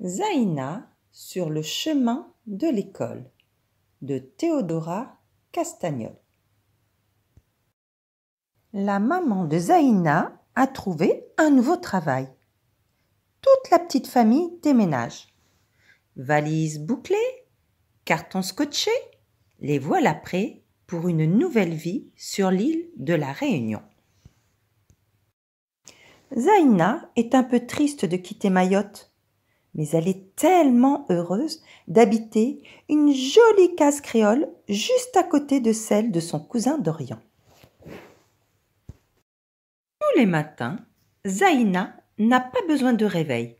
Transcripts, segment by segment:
Zaina sur le chemin de l'école de Théodora Castagnol. La maman de Zaina a trouvé un nouveau travail. Toute la petite famille déménage. Valise bouclée, carton scotché, les voilà prêts pour une nouvelle vie sur l'île de la Réunion. Zaina est un peu triste de quitter Mayotte mais elle est tellement heureuse d'habiter une jolie case créole juste à côté de celle de son cousin Dorian. Tous les matins, Zaina n'a pas besoin de réveil.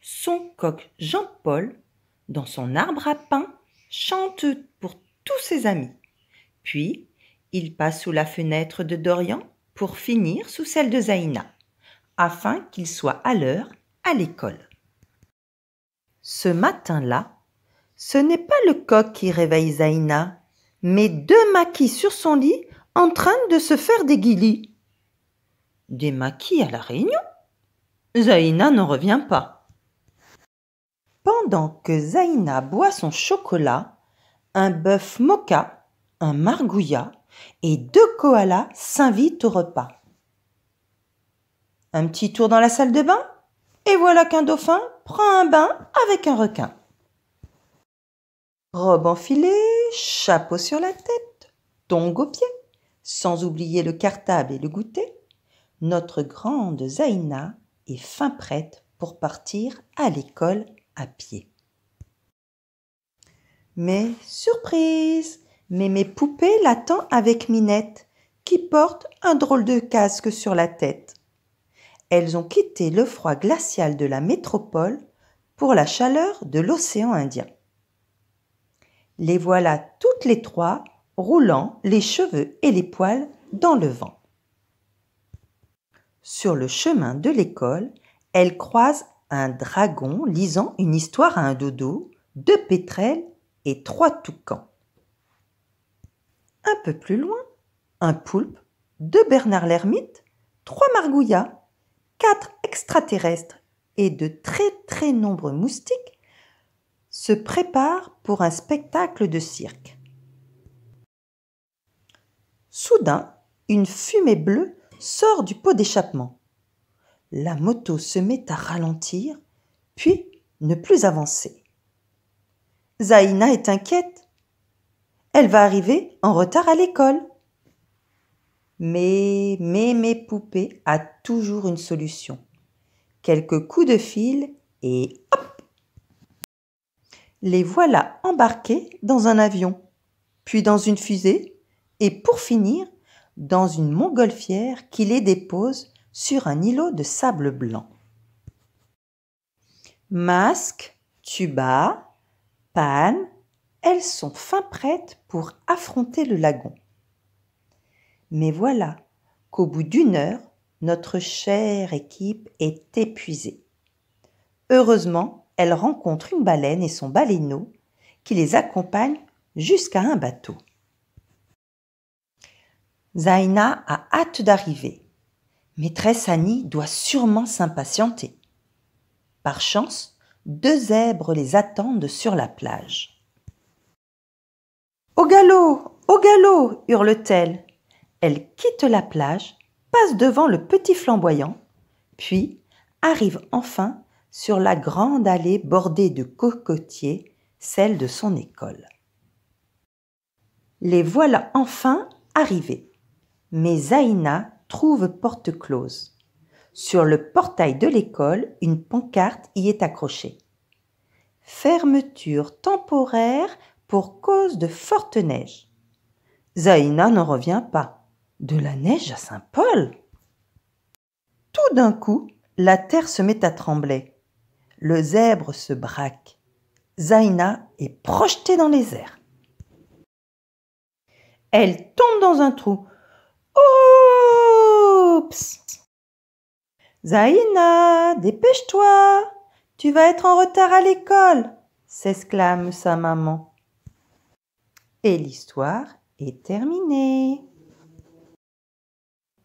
Son coq Jean-Paul, dans son arbre à pain, chante pour tous ses amis. Puis, il passe sous la fenêtre de Dorian pour finir sous celle de Zaina, afin qu'il soit à l'heure à l'école. Ce matin-là, ce n'est pas le coq qui réveille Zaina, mais deux maquis sur son lit en train de se faire des guilis. Des maquis à la réunion Zaina n'en revient pas. Pendant que Zaina boit son chocolat, un bœuf moka, un margouilla et deux koalas s'invitent au repas. Un petit tour dans la salle de bain et voilà qu'un dauphin prend un bain avec un requin. Robe enfilée, chapeau sur la tête, tongue au pied, sans oublier le cartable et le goûter, notre grande Zaina est fin prête pour partir à l'école à pied. Mais surprise Mémé Poupée l'attend avec Minette, qui porte un drôle de casque sur la tête elles ont quitté le froid glacial de la métropole pour la chaleur de l'océan Indien. Les voilà toutes les trois roulant les cheveux et les poils dans le vent. Sur le chemin de l'école, elles croisent un dragon lisant une histoire à un dodo, deux pétrels et trois toucans. Un peu plus loin, un poulpe, deux Bernard l'ermite, trois margouillas quatre extraterrestres et de très très nombreux moustiques se préparent pour un spectacle de cirque. Soudain, une fumée bleue sort du pot d'échappement. La moto se met à ralentir, puis ne plus avancer. Zaina est inquiète. Elle va arriver en retard à l'école. Mais mes Poupée a toujours une solution. Quelques coups de fil et hop Les voilà embarquées dans un avion, puis dans une fusée, et pour finir, dans une montgolfière qui les dépose sur un îlot de sable blanc. Masque, tuba, panne, elles sont fin prêtes pour affronter le lagon. Mais voilà qu'au bout d'une heure, notre chère équipe est épuisée. Heureusement, elle rencontre une baleine et son baleineau qui les accompagne jusqu'à un bateau. Zaina a hâte d'arriver. Maîtresse Annie doit sûrement s'impatienter. Par chance, deux zèbres les attendent sur la plage. Au galop, au galop, hurle-t-elle. Elle quitte la plage, passe devant le petit flamboyant, puis arrive enfin sur la grande allée bordée de cocotiers, celle de son école. Les voilà enfin arrivés. Mais Zaina trouve porte close. Sur le portail de l'école, une pancarte y est accrochée. Fermeture temporaire pour cause de forte neige. Zaina n'en revient pas. De la neige à Saint-Paul Tout d'un coup, la terre se met à trembler. Le zèbre se braque. Zaina est projetée dans les airs. Elle tombe dans un trou. Oups Zaina, dépêche-toi Tu vas être en retard à l'école s'exclame sa maman. Et l'histoire est terminée.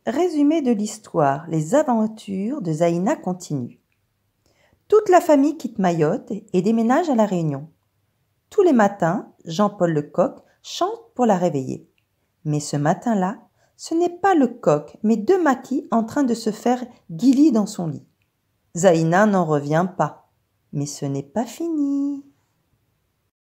Résumé de l'histoire, les aventures de Zaina continuent. Toute la famille quitte Mayotte et déménage à La Réunion. Tous les matins, Jean-Paul Lecoq chante pour la réveiller. Mais ce matin-là, ce n'est pas le coq, mais deux maquis en train de se faire guilly dans son lit. Zaina n'en revient pas. Mais ce n'est pas fini.